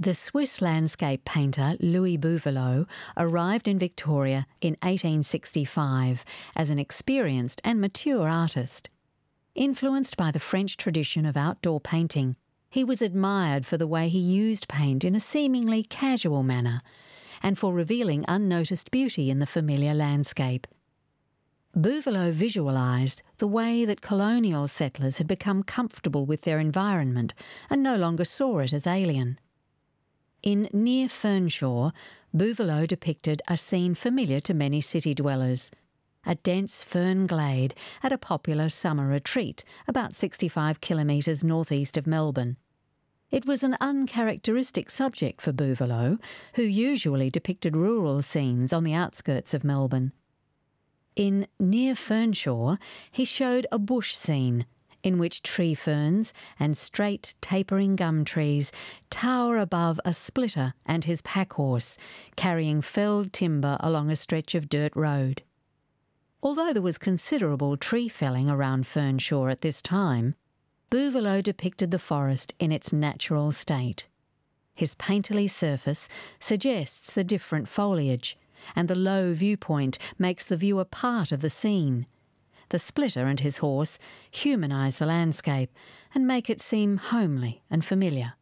The Swiss landscape painter Louis Bouvelot arrived in Victoria in 1865 as an experienced and mature artist. Influenced by the French tradition of outdoor painting, he was admired for the way he used paint in a seemingly casual manner and for revealing unnoticed beauty in the familiar landscape. Bouvelot visualised the way that colonial settlers had become comfortable with their environment and no longer saw it as alien. In Near Fernshaw, Bouvelot depicted a scene familiar to many city dwellers a dense fern glade at a popular summer retreat about 65 kilometres northeast of Melbourne. It was an uncharacteristic subject for Bouvelot, who usually depicted rural scenes on the outskirts of Melbourne. In Near Fernshaw, he showed a bush scene in which tree ferns and straight tapering gum trees tower above a splitter and his pack horse, carrying felled timber along a stretch of dirt road. Although there was considerable tree felling around Fernshaw at this time, Bouvelot depicted the forest in its natural state. His painterly surface suggests the different foliage, and the low viewpoint makes the viewer part of the scene the splitter and his horse humanise the landscape and make it seem homely and familiar.